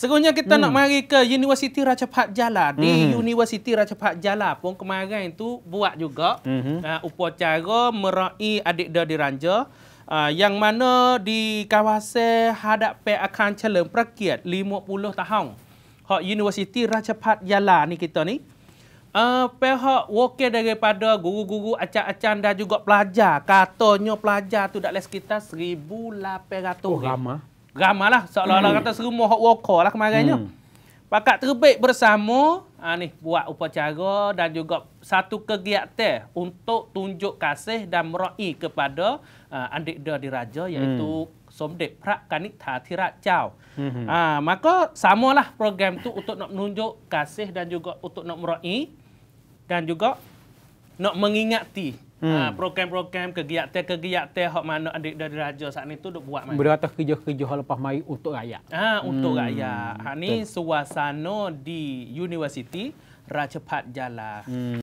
Sekurangnya kita hmm. nak mari ke Universiti Raja Pat Jala. Di hmm. Universiti Raja Pat Jala pun kemarin itu buat juga hmm. uh, upacara meraih adik dia diranja. Uh, yang mana di kawasan hadapan akan calon perakit 50 tahun. Hak Universiti Raja Pat Jala ni kita ni. Uh, pihak wakil daripada guru-guru acak-acan dan juga pelajar. Katanya pelajar tu dah sekitar 1,800. Oh, ramah ramalah seolah-olah kata serumah hok worker lah kemarinnya. Hmm. Pakat terbit bersama ha, ni buat upacara dan juga satu kegiatan untuk tunjuk kasih dan meraih kepada uh, adik dia diraja iaitu hmm. Somdek Prak Kanik Thathirat Chow. Hmm. Ha, maka samalah program tu untuk nak menunjuk kasih dan juga untuk nak meraih dan juga nak mengingati Hmm. Ah, program-program kegiatan-kegiatan hok mana adik dari raja saat ni tu duk buat mai. Berata kerja-kerja hok lepas mai untuk rakyat. Ha, untuk hmm. rakyat. Ha ni suasana di universiti Raja Pat Jalan. Hmm.